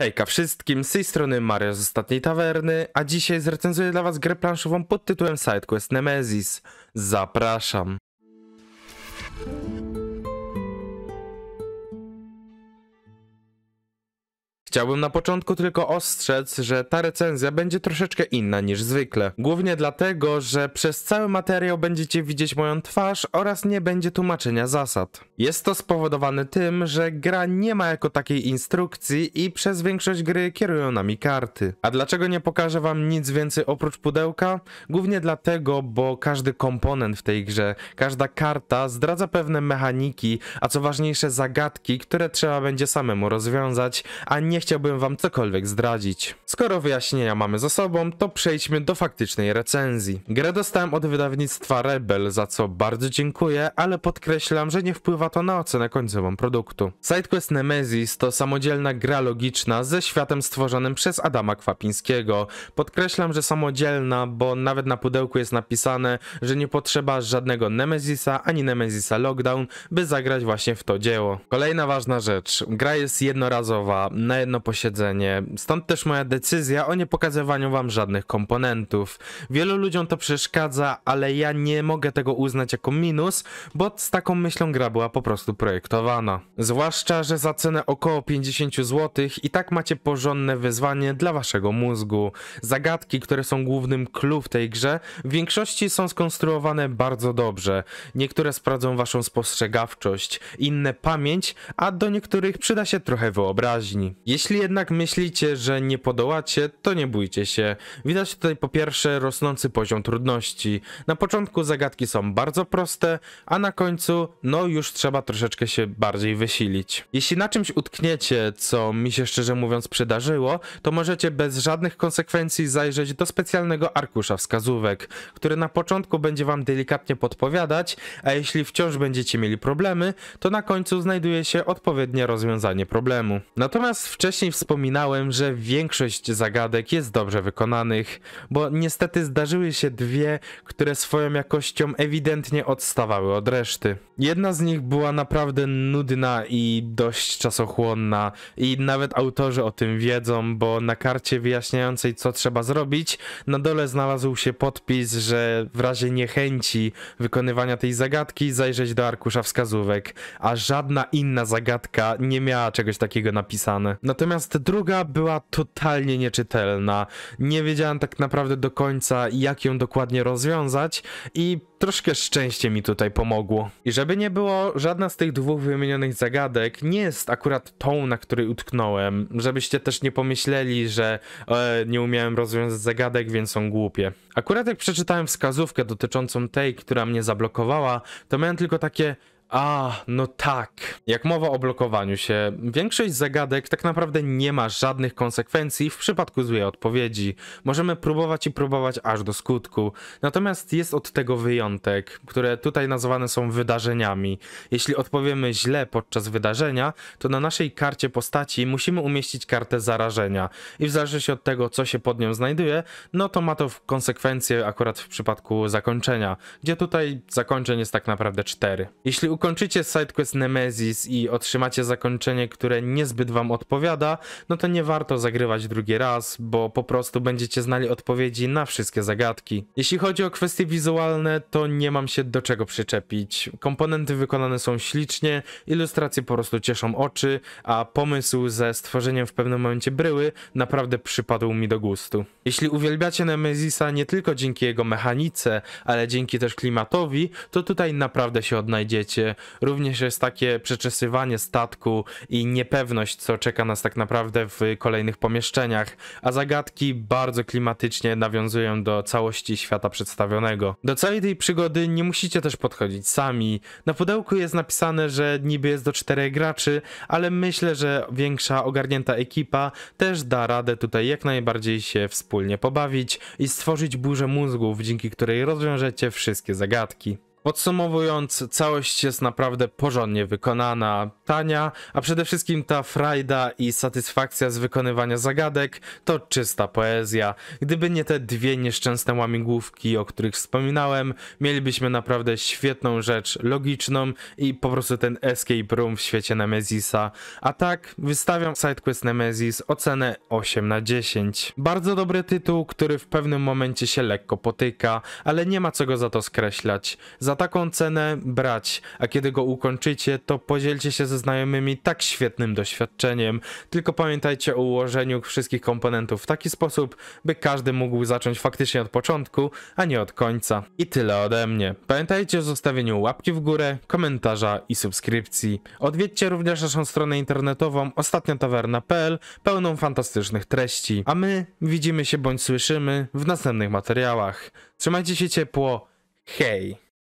Hejka wszystkim, z tej strony Mario z Ostatniej Tawerny, a dzisiaj zrecenzuję dla was grę planszową pod tytułem SideQuest Nemesis. Zapraszam! Chciałbym na początku tylko ostrzec, że ta recenzja będzie troszeczkę inna niż zwykle. Głównie dlatego, że przez cały materiał będziecie widzieć moją twarz oraz nie będzie tłumaczenia zasad. Jest to spowodowane tym, że gra nie ma jako takiej instrukcji i przez większość gry kierują nami karty. A dlaczego nie pokażę wam nic więcej oprócz pudełka? Głównie dlatego, bo każdy komponent w tej grze, każda karta zdradza pewne mechaniki, a co ważniejsze zagadki, które trzeba będzie samemu rozwiązać, a nie nie chciałbym wam cokolwiek zdradzić. Skoro wyjaśnienia mamy za sobą, to przejdźmy do faktycznej recenzji. Grę dostałem od wydawnictwa Rebel, za co bardzo dziękuję, ale podkreślam, że nie wpływa to na ocenę końcową produktu. SideQuest Nemesis to samodzielna gra logiczna ze światem stworzonym przez Adama Kwapińskiego. Podkreślam, że samodzielna, bo nawet na pudełku jest napisane, że nie potrzeba żadnego Nemesisa ani Nemesisa Lockdown, by zagrać właśnie w to dzieło. Kolejna ważna rzecz. Gra jest jednorazowa. Na jedno posiedzenie. Stąd też moja decyzja o nie pokazywaniu wam żadnych komponentów. Wielu ludziom to przeszkadza, ale ja nie mogę tego uznać jako minus, bo z taką myślą gra była po prostu projektowana. Zwłaszcza, że za cenę około 50 zł i tak macie porządne wyzwanie dla waszego mózgu. Zagadki, które są głównym clue w tej grze, w większości są skonstruowane bardzo dobrze. Niektóre sprawdzą waszą spostrzegawczość, inne pamięć, a do niektórych przyda się trochę wyobraźni. Jeśli jeśli jednak myślicie, że nie podołacie, to nie bójcie się. Widać tutaj po pierwsze rosnący poziom trudności. Na początku zagadki są bardzo proste, a na końcu no już trzeba troszeczkę się bardziej wysilić. Jeśli na czymś utkniecie, co mi się szczerze mówiąc przydarzyło, to możecie bez żadnych konsekwencji zajrzeć do specjalnego arkusza wskazówek, który na początku będzie wam delikatnie podpowiadać, a jeśli wciąż będziecie mieli problemy, to na końcu znajduje się odpowiednie rozwiązanie problemu. Natomiast wcześniej wcześniej wspominałem, że większość zagadek jest dobrze wykonanych, bo niestety zdarzyły się dwie, które swoją jakością ewidentnie odstawały od reszty. Jedna z nich była naprawdę nudna i dość czasochłonna i nawet autorzy o tym wiedzą, bo na karcie wyjaśniającej co trzeba zrobić, na dole znalazł się podpis, że w razie niechęci wykonywania tej zagadki zajrzeć do arkusza wskazówek, a żadna inna zagadka nie miała czegoś takiego napisane. No Natomiast druga była totalnie nieczytelna. Nie wiedziałem tak naprawdę do końca, jak ją dokładnie rozwiązać i troszkę szczęście mi tutaj pomogło. I żeby nie było, żadna z tych dwóch wymienionych zagadek nie jest akurat tą, na której utknąłem. Żebyście też nie pomyśleli, że e, nie umiałem rozwiązać zagadek, więc są głupie. Akurat jak przeczytałem wskazówkę dotyczącą tej, która mnie zablokowała, to miałem tylko takie a, no tak. Jak mowa o blokowaniu się, większość zagadek tak naprawdę nie ma żadnych konsekwencji w przypadku złej odpowiedzi. Możemy próbować i próbować aż do skutku. Natomiast jest od tego wyjątek, które tutaj nazwane są wydarzeniami. Jeśli odpowiemy źle podczas wydarzenia, to na naszej karcie postaci musimy umieścić kartę zarażenia. I w zależności od tego, co się pod nią znajduje, no to ma to konsekwencje akurat w przypadku zakończenia, gdzie tutaj zakończeń jest tak naprawdę cztery. Jeśli ukończycie sidequest Nemesis i otrzymacie zakończenie, które niezbyt wam odpowiada, no to nie warto zagrywać drugi raz, bo po prostu będziecie znali odpowiedzi na wszystkie zagadki. Jeśli chodzi o kwestie wizualne, to nie mam się do czego przyczepić. Komponenty wykonane są ślicznie, ilustracje po prostu cieszą oczy, a pomysł ze stworzeniem w pewnym momencie bryły naprawdę przypadł mi do gustu. Jeśli uwielbiacie Nemesisa nie tylko dzięki jego mechanice, ale dzięki też klimatowi, to tutaj naprawdę się odnajdziecie również jest takie przeczesywanie statku i niepewność, co czeka nas tak naprawdę w kolejnych pomieszczeniach, a zagadki bardzo klimatycznie nawiązują do całości świata przedstawionego. Do całej tej przygody nie musicie też podchodzić sami. Na pudełku jest napisane, że niby jest do czterech graczy, ale myślę, że większa ogarnięta ekipa też da radę tutaj jak najbardziej się wspólnie pobawić i stworzyć burzę mózgów, dzięki której rozwiążecie wszystkie zagadki. Podsumowując, całość jest naprawdę porządnie wykonana a przede wszystkim ta frajda i satysfakcja z wykonywania zagadek to czysta poezja. Gdyby nie te dwie nieszczęsne łamigłówki, o których wspominałem, mielibyśmy naprawdę świetną rzecz logiczną i po prostu ten escape room w świecie Nemezisa. A tak, wystawiam SideQuest Nemesis ocenę 8 na 10. Bardzo dobry tytuł, który w pewnym momencie się lekko potyka, ale nie ma co go za to skreślać. Za taką cenę brać, a kiedy go ukończycie, to podzielcie się ze znajomymi tak świetnym doświadczeniem. Tylko pamiętajcie o ułożeniu wszystkich komponentów w taki sposób, by każdy mógł zacząć faktycznie od początku, a nie od końca. I tyle ode mnie. Pamiętajcie o zostawieniu łapki w górę, komentarza i subskrypcji. Odwiedźcie również naszą stronę internetową ostatniotawerna.pl pełną fantastycznych treści. A my widzimy się bądź słyszymy w następnych materiałach. Trzymajcie się ciepło. Hej!